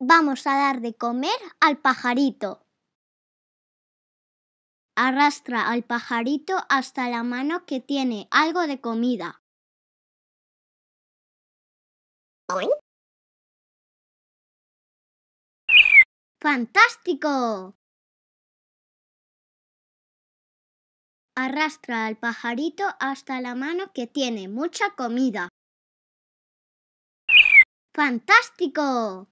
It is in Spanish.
Vamos a dar de comer al pajarito. Arrastra al pajarito hasta la mano que tiene algo de comida. ¡Fantástico! Arrastra al pajarito hasta la mano que tiene mucha comida. ¡Fantástico!